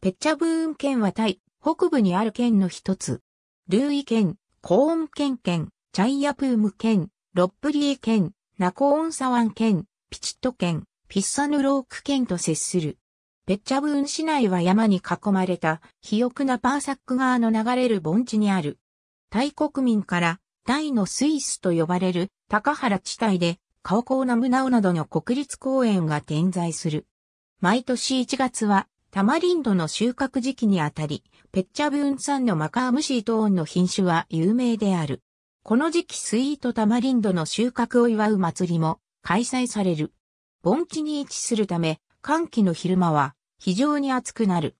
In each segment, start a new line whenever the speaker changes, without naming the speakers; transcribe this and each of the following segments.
ペッチャブーン県はタイ、北部にある県の一つ。ルーイ県、コーン県県、チャイヤプーム県、ロップリエ県、ナコーンサワン県、ピチット県、ピッサヌローク県と接する。ペッチャブーン市内は山に囲まれた、肥沃なパーサック川の流れる盆地にある。タイ国民から、タイのスイスと呼ばれる、高原地帯で、カオコーナムナオなどの国立公園が点在する。毎年1月は、タマリンドの収穫時期にあたり、ペッチャブーン産のマカームシートーンの品種は有名である。この時期スイートタマリンドの収穫を祝う祭りも開催される。盆地に位置するため、寒気の昼間は非常に暑くなる。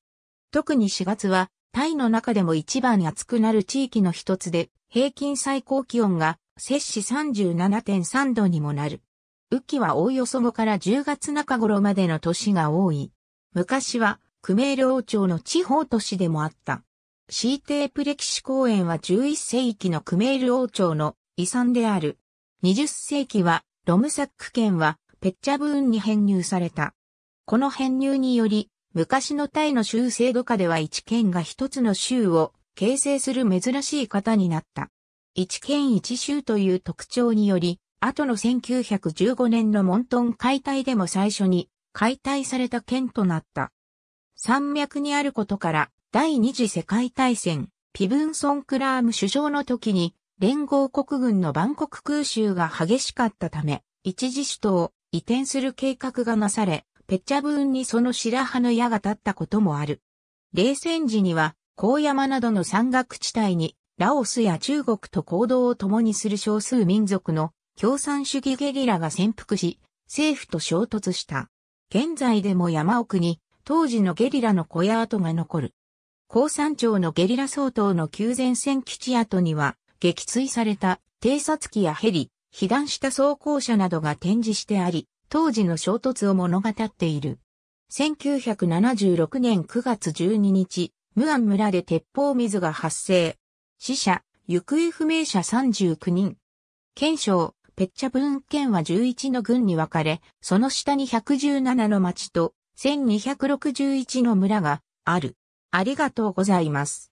特に4月は、タイの中でも一番暑くなる地域の一つで、平均最高気温が摂氏37.3度にもなる。雨季はおおよそ後から10月中頃までの年が多い。昔はクメール王朝の地方都市でもあった。シーテープ歴史公園は11世紀のクメール王朝の遺産である。20世紀はロムサック県はペッチャブーンに編入された。この編入により、昔のタイの州制度下では一県が一つの州を形成する珍しい方になった。一県一州という特徴により、後の1915年のモントン解体でも最初に解体された県となった。山脈にあることから、第二次世界大戦、ピブンソン・クラーム首相の時に、連合国軍の万国空襲が激しかったため、一時首都を移転する計画がなされ、ペッチャブーンにその白羽の矢が立ったこともある。冷戦時には、高山などの山岳地帯に、ラオスや中国と行動を共にする少数民族の共産主義ゲリラが潜伏し、政府と衝突した。現在でも山奥に当時のゲリラの小屋跡が残る。高山町のゲリラ総統の急前線基地跡には、撃墜された偵察機やヘリ、被弾した装甲車などが展示してあり、当時の衝突を物語っている。1976年9月12日、ムアン村で鉄砲水が発生。死者、行方不明者39人。県省、ペッチャブーン県は11の軍に分かれ、その下に117の町と1261の村がある。ありがとうございます。